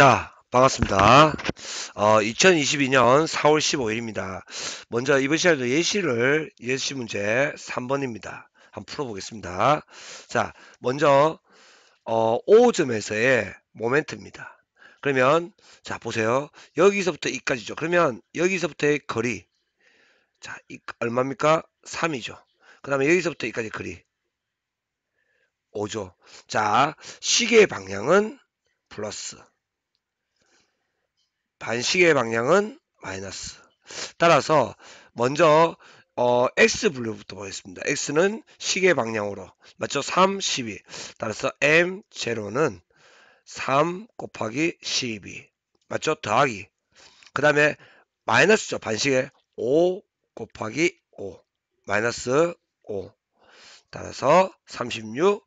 자, 반갑습니다. 어, 2022년 4월 15일입니다. 먼저 이번 시간에도 예시를, 예시 문제 3번입니다. 한번 풀어보겠습니다. 자, 먼저, 어, 5점에서의 모멘트입니다. 그러면, 자, 보세요. 여기서부터 이까지죠. 그러면 여기서부터의 거리. 자, 이, 얼마입니까? 3이죠. 그 다음에 여기서부터 이까지 거리. 5죠. 자, 시계의 방향은 플러스. 반시계 방향은 마이너스. 따라서 먼저 어, X 분류부터 보겠습니다. X는 시계 방향으로 맞죠? 3, 12. 따라서 M 제로는 3 곱하기 12 맞죠? 더하기. 그 다음에 마이너스죠. 반시계 5 곱하기 5 마이너스 5. 따라서 36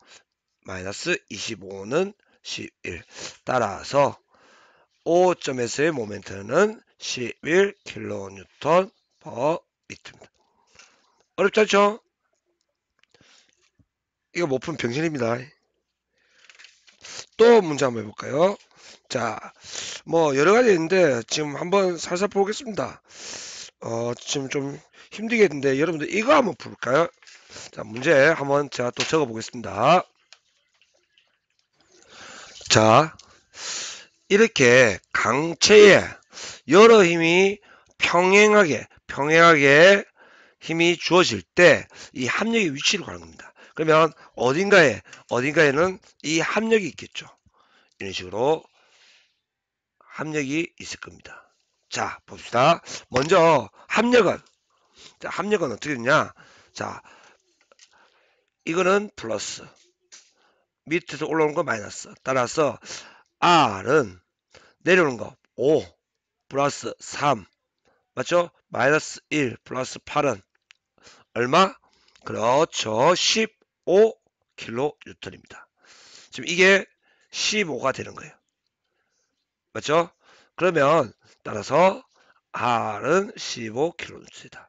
마이너스 25는 11. 따라서 5점에서의 모멘트는 11kN per m입니다. 어렵지 않죠? 이거 못푼 병신입니다. 또 문제 한번 해볼까요? 자, 뭐 여러 가지 있는데 지금 한번 살살 보겠습니다. 어, 지금 좀 힘들겠는데 여러분들 이거 한번 풀까요? 자, 문제 한번 제가 또 적어 보겠습니다. 자, 이렇게 강체에 여러 힘이 평행하게 평행하게 힘이 주어질 때 이 합력의 위치를 가는 겁니다. 그러면 어딘가에 어딘가에는 이 합력이 있겠죠. 이런 식으로 합력이 있을 겁니다. 자 봅시다. 먼저 합력은 자, 합력은 어떻게 되냐? 자 이거는 플러스 밑에서 올라오는 거 마이너스 따라서 R은 내려오는 거 5 플러스 3 맞죠? 마이너스 1 플러스 8은 얼마? 그렇죠. 15kN입니다. 킬로 지금 이게 15가 되는 거예요. 맞죠? 그러면 따라서 R은 15kN이다.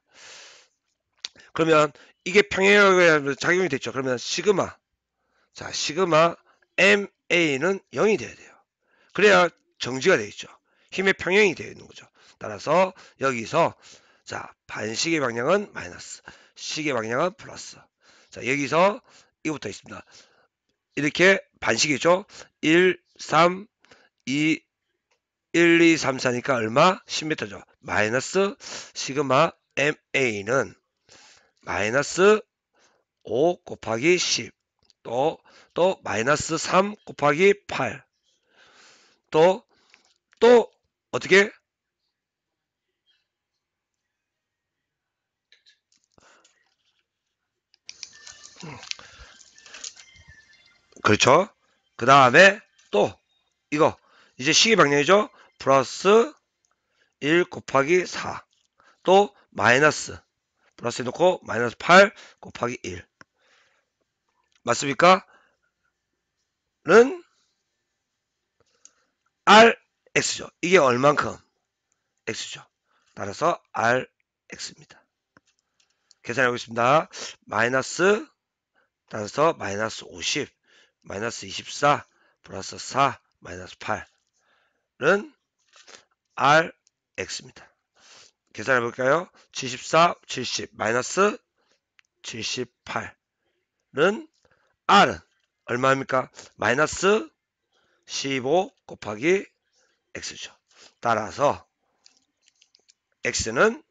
그러면 이게 평행하게 작용이 됐죠. 그러면 시그마 자 시그마 MA는 0이 돼야 돼요. 그래야 정지가 되어 있죠. 힘의 평형이 되어 있는 거죠. 따라서 여기서 자 반시계 방향은 마이너스 시계 방향은 플러스 자 여기서 이거부터 있습니다. 이렇게 반시계죠. 1, 3, 2, 1, 2, 3, 4니까 얼마? 10m죠. 마이너스 시그마 MA는 마이너스 5 곱하기 10 또, 또 마이너스 3 곱하기 8 또, 또, 어떻게? 그렇죠. 그 다음에 또 이거 이제 시계 방향이죠. 플러스 1 곱하기 4. 또 마이너스 플러스 해놓고 마이너스 8 곱하기 1. 맞습니까? 는 r x죠. 이게 얼만큼 x죠. 따라서 r x입니다. 계산해보겠습니다 마이너스 따라서 마이너스 50 마이너스 24 플러스 4 마이너스 8은 r x입니다. 계산해 볼까요? 74 70 마이너스 78은 r은 얼마입니까? 마이너스 15 곱하기 x죠. 따라서 x는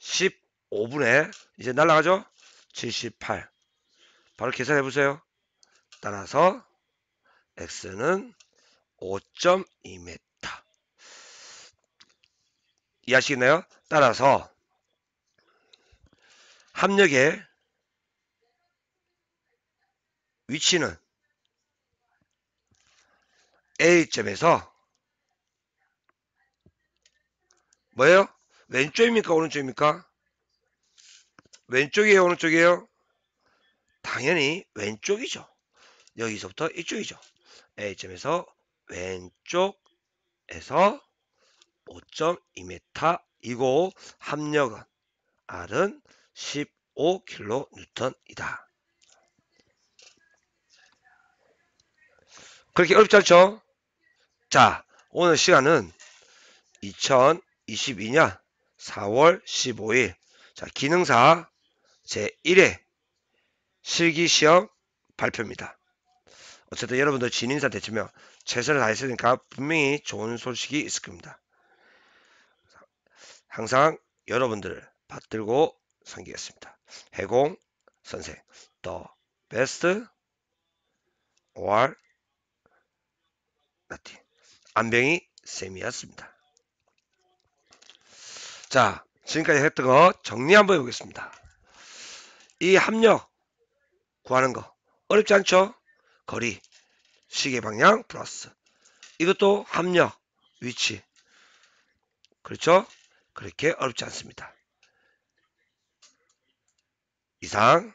15분의 이제 날라가죠? 78 바로 계산해 보세요. 따라서 x는 5.2m 이해하시겠나요? 따라서 합력의 위치는 A점에서 뭐예요? 왼쪽입니까? 오른쪽입니까? 왼쪽이에요? 오른쪽이에요? 당연히 왼쪽이죠. 여기서부터 이쪽이죠. A점에서 왼쪽에서 5.2m이고 합력은 R은 15kN이다. 그렇게 어렵지 않죠? 자, 오늘 시간은 2022년 4월 15일 자, 기능사 제1회 실기시험 발표입니다. 어쨌든 여러분들 진인사 대치면 최선을 다했으니까 분명히 좋은 소식이 있을 겁니다. 항상 여러분들을 받들고 섬기겠습니다. 해공 선생 더 베스트 or nothing. 안병이 쌤이었습니다. 자, 지금까지 했던 거 정리 한번 해보겠습니다. 이 합력 구하는 거 어렵지 않죠? 거리, 시계 방향 플러스 이것도 합력, 위치 그렇죠? 그렇게 어렵지 않습니다. 이상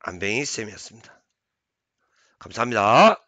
안뱅이 쌤이었습니다. 감사합니다.